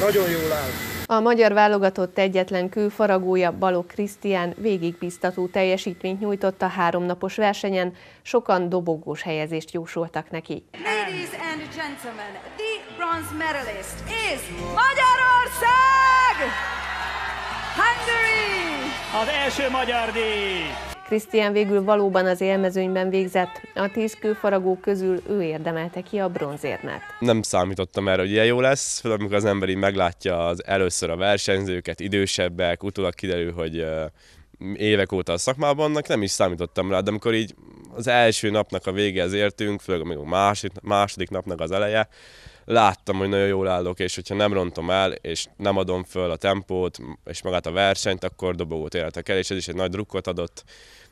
Nagyon jól áll. A magyar válogatott egyetlen külfaragója Balok Krisztián végigbiztató teljesítményt nyújtott a háromnapos versenyen, sokan dobogós helyezést jósoltak neki. Ladies and gentlemen, the bronze medalist is Magyarország! Hungary! Az első magyar díj! Krisztián végül valóban az élmezőnyben végzett, a tíz kőfaragó közül ő érdemelte ki a bronzérmet. Nem számítottam erre, hogy ilyen jó lesz, főleg amikor az emberi meglátja az először a versenyzőket, idősebbek, utólag kiderül, hogy évek óta a szakmában, vannak, nem is számítottam rá, de amikor így az első napnak a végéhez értünk, főleg még a második, második napnak az eleje, láttam, hogy nagyon jól állok, és hogyha nem rontom el, és nem adom föl a tempót, és magát a versenyt, akkor dobogót éltek el, és ez is egy nagy drukkot adott.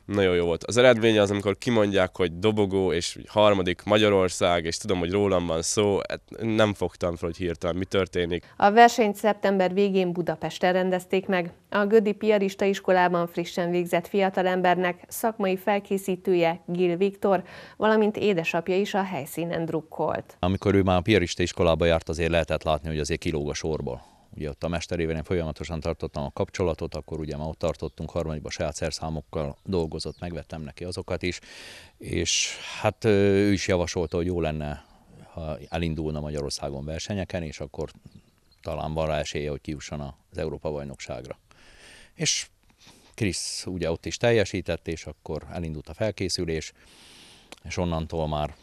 Nagyon jó volt. Az eredménye az, amikor kimondják, hogy dobogó, és harmadik Magyarország, és tudom, hogy rólam van szó, hát nem fogtam fel, hogy hirtelen mi történik. A versenyt szeptember végén Budapesten rendezték meg. A Gödi Piarista iskolában frissen végzett fiatalembernek szakmai felkészítője Gil Viktor, valamint édesapja is a helyszínen drukkolt. Amikor ő már a Piarista iskolába járt, azért lehetett látni, hogy azért kilóg a sorból. Ugye ott a mesterével én folyamatosan tartottam a kapcsolatot, akkor ugye már ott tartottunk, harmadikban saját szerszámokkal dolgozott, megvettem neki azokat is, és hát ő is javasolta, hogy jó lenne, ha elindulna Magyarországon versenyeken, és akkor talán van rá esélye, hogy kiusson az Európa-bajnokságra. És Krisz ugye ott is teljesített, és akkor elindult a felkészülés, és onnantól már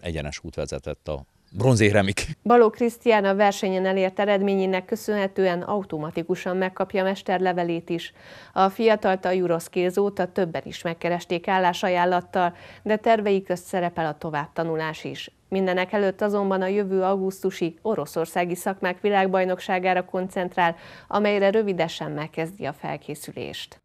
egyenes út vezetett a bronzéremik. Baló Krisztián a versenyen elért eredményének köszönhetően automatikusan megkapja mesterlevelét is. A fiatal a Juroszkéz óta többen is megkeresték állásajánlattal, de terveik közt szerepel a továbbtanulás is. Mindenek előtt azonban a jövő augusztusi Oroszországi Szakmák Világbajnokságára koncentrál, amelyre rövidesen megkezdi a felkészülést.